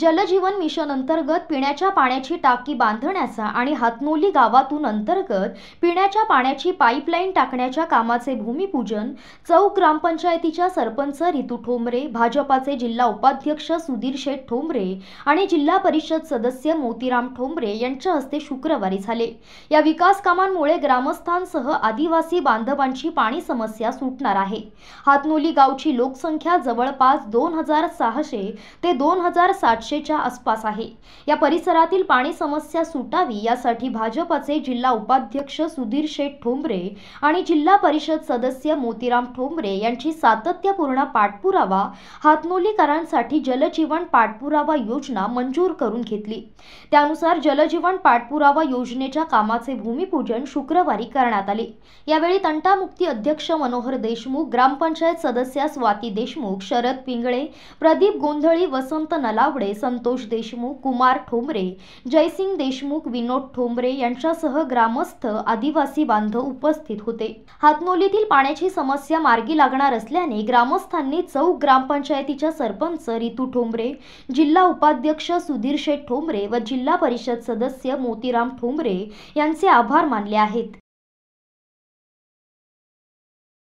जलजीवन mission अंतर्गत पिण्याच्या पाण्याची टाकी बांधण्याचा आणि हातनोली गावातून अंतर्गत पिण्याच्या पाण्याची पाईपलाईन टाकण्याच्या कामाचे भूमिपूजन चौक ग्रामपंचायतीच्या सरपंच रितू ठोंबरे भाजपाचे जिल्हा उपाध्यक्ष सुधीर शेठ ठोंबरे आणि जिल्हा परिषद सदस्य मोतीराम ठोंबरे यांच्या हस्ते शुक्रवारी झाले या विकास कामांमुळे ग्रामस्थांसह आदिवासी बांधवांची पाणी समस्या सुटणार आहे हातनोली गावची लोकसंख्या जवळपास दोन हजार सहाशे ते दोन हजार सातशेच्या आसपास आहे या परिसरातील पाणी समस्या सुटावी यासाठी भाजपचे जिल्हा उपाध्यक्ष सुधीर शेठ ठोंबरे आणि जिल्हा परिषद सदस्य मोतीराम ठोंबरे यांची सातत्यपूर्ण पाठपुरावा हातमोलीकरांसाठी जलजीवन पाठपुरावा योजना मंजूर करून घेतली त्यानुसार जलजीवन पाठपुरावा योजनेच्या कामाचे भूमिपूजन शुक्रवारी करण्यात आले यावेळी तंटामुक्ती अध्यक्ष मनोहर देशमुख ग्रामपंचायत सदस्या स्वाती देशमुख शरद पिंगळे प्रदीप गोंधळी वसंत नलावडे संतोष देशमुख कुमार ठोंबरे जयसिंग देशमुख विनोद ठोंबरे यांच्यासह ग्रामस्थ आदिवासी बांधव उपस्थित होते हातनोलीतील पाण्याची समस्या मार्गी लागणार असल्याने ग्रामस्थांनी चौक ग्रामपंचायतीच्या सरपंच रितू ठोंबरे जिल्हा उपाध्यक्ष सुधीर शेठ ठोंबरे व जिल्हा परिषद सदस्य मोतीराम ठोंबरे यांचे आभार मानले आहेत